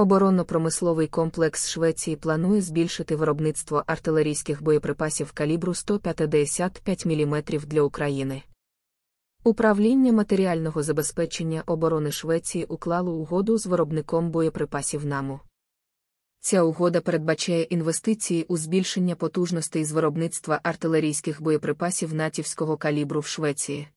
Оборонно-промисловий комплекс Швеції планує збільшити виробництво артилерійських боєприпасів калібру 155 мм для України. Управління матеріального забезпечення оборони Швеції уклало угоду з виробником боєприпасів НАМУ. Ця угода передбачає інвестиції у збільшення потужностей з виробництва артилерійських боєприпасів натівського калібру в Швеції.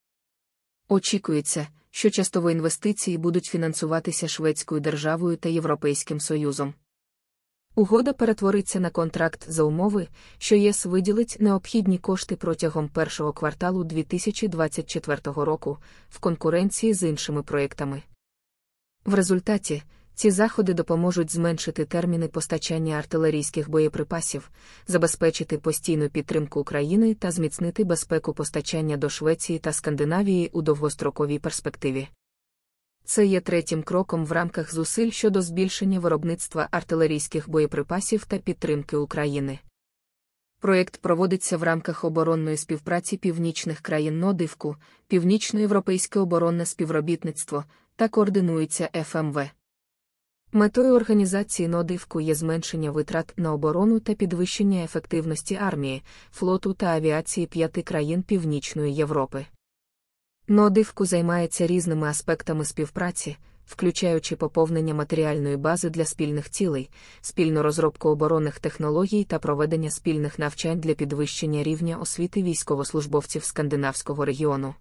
Очікується, що частово інвестиції будуть фінансуватися Шведською державою та Європейським Союзом. Угода перетвориться на контракт за умови, що ЄС виділить необхідні кошти протягом першого кварталу 2024 року в конкуренції з іншими проєктами. В результаті ці заходи допоможуть зменшити терміни постачання артилерійських боєприпасів, забезпечити постійну підтримку України та зміцнити безпеку постачання до Швеції та Скандинавії у довгостроковій перспективі. Це є третім кроком в рамках зусиль щодо збільшення виробництва артилерійських боєприпасів та підтримки України. Проєкт проводиться в рамках оборонної співпраці північних країн Нодивку, Північноєвропейське оборонне співробітництво та координується ФМВ. Метою організації нодивку є зменшення витрат на оборону та підвищення ефективності армії, флоту та авіації п'яти країн Північної Європи. Нодивку займається різними аспектами співпраці, включаючи поповнення матеріальної бази для спільних цілей, спільну розробку оборонних технологій та проведення спільних навчань для підвищення рівня освіти військовослужбовців скандинавського регіону.